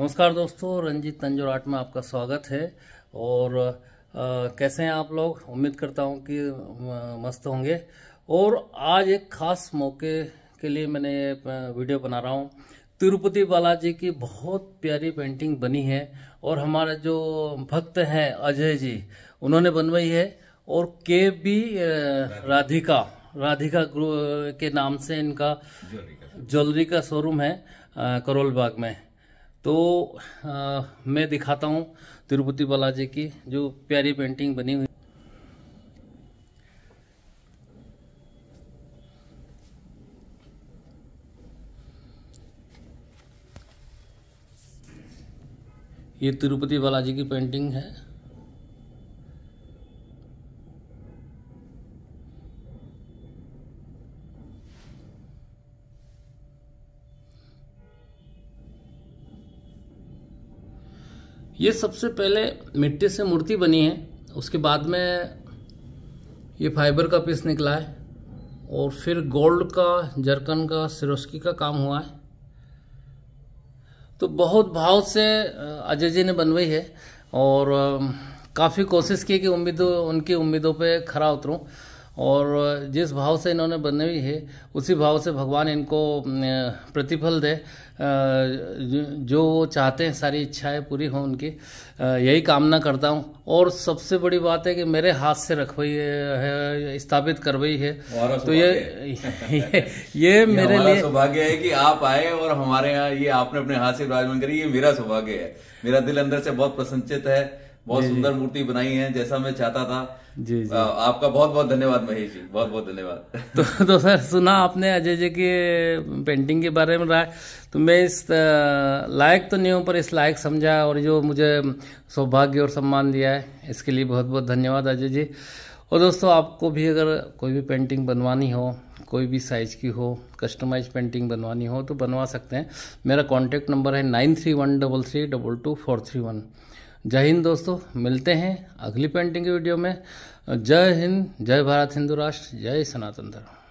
नमस्कार दोस्तों रंजीत तंजोर आर्ट में आपका स्वागत है और आ, कैसे हैं आप लोग उम्मीद करता हूं कि मस्त होंगे और आज एक खास मौके के लिए मैंने ये वीडियो बना रहा हूं तिरुपति बालाजी की बहुत प्यारी पेंटिंग बनी है और हमारे जो भक्त हैं अजय जी उन्होंने बनवाई है और के बी राधिका राधिका ग्रु के नाम से इनका ज्वेलरी का शोरूम है करोल बाग में तो आ, मैं दिखाता हूँ तिरुपति बालाजी की जो प्यारी पेंटिंग बनी हुई ये तिरुपति बालाजी की पेंटिंग है ये सबसे पहले मिट्टी से मूर्ति बनी है उसके बाद में ये फाइबर का पीस निकला है और फिर गोल्ड का जरकन का सिरोस्की का काम हुआ है तो बहुत भाव से अजय जी ने बनवाई है और काफ़ी कोशिश की कि उम्मीदों उनकी उम्मीदों पे खरा उतरूँ और जिस भाव से इन्होंने बनवी है उसी भाव से भगवान इनको प्रतिफल दे जो वो चाहते हैं सारी इच्छाएं पूरी हों उनकी यही कामना करता हूँ और सबसे बड़ी बात है कि मेरे हाथ से रखवाई है स्थापित करवाई है तो ये, ये ये मेरे लिए सौभाग्य है कि आप आए और हमारे यहाँ ये आपने अपने हाथ से विराजमान करी ये मेरा सौभाग्य है मेरा दिल अंदर से बहुत प्रसन्नचित है बहुत सुंदर मूर्ति बनाई है जैसा मैं चाहता था जी जी आपका बहुत बहुत धन्यवाद महेश जी बहुत बहुत धन्यवाद तो तो सर सुना आपने अजय जी की पेंटिंग के बारे में राय तो मैं इस लायक तो नहीं हूँ पर इस लायक समझा और जो मुझे सौभाग्य और सम्मान दिया है इसके लिए बहुत बहुत धन्यवाद अजय जी और दोस्तों आपको भी अगर कोई भी पेंटिंग बनवानी हो कोई भी साइज़ की हो कस्टमाइज पेंटिंग बनवानी हो तो बनवा सकते हैं मेरा कॉन्टैक्ट नंबर है nine three one double three double two four three one जय हिंद दोस्तों मिलते हैं अगली पेंटिंग की वीडियो में जय हिंद जय भारत हिंदू राष्ट्र जय सनातन धर्म